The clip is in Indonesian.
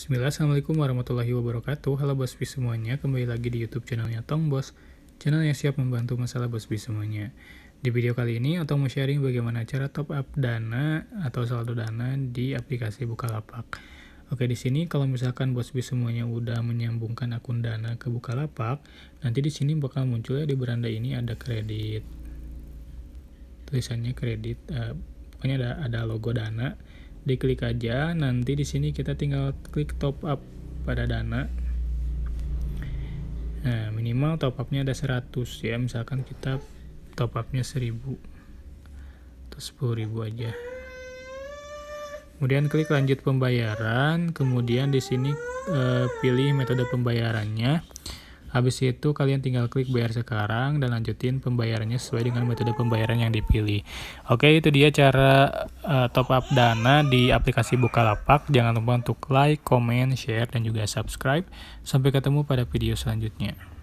Bismillah, Assalamualaikum warahmatullahi wabarakatuh Halo Bos bis semuanya, kembali lagi di Youtube channelnya Tong Bos Channel yang siap membantu masalah Bos bis semuanya Di video kali ini, Tong mau sharing bagaimana cara top up dana atau saldo dana di aplikasi Bukalapak Oke, di sini kalau misalkan Bos bis semuanya udah menyambungkan akun dana ke Bukalapak Nanti di sini bakal muncul ya di beranda ini ada kredit Tulisannya kredit, uh, pokoknya ada, ada logo dana diklik aja nanti di sini kita tinggal klik top up pada dana nah minimal top upnya ada 100 ya misalkan kita top upnya 1000 atau 10.000 aja kemudian klik lanjut pembayaran kemudian di sini e, pilih metode pembayarannya Habis itu kalian tinggal klik bayar sekarang dan lanjutin pembayarannya sesuai dengan metode pembayaran yang dipilih. Oke, itu dia cara uh, top up dana di aplikasi Bukalapak. Jangan lupa untuk like, comment, share, dan juga subscribe. Sampai ketemu pada video selanjutnya.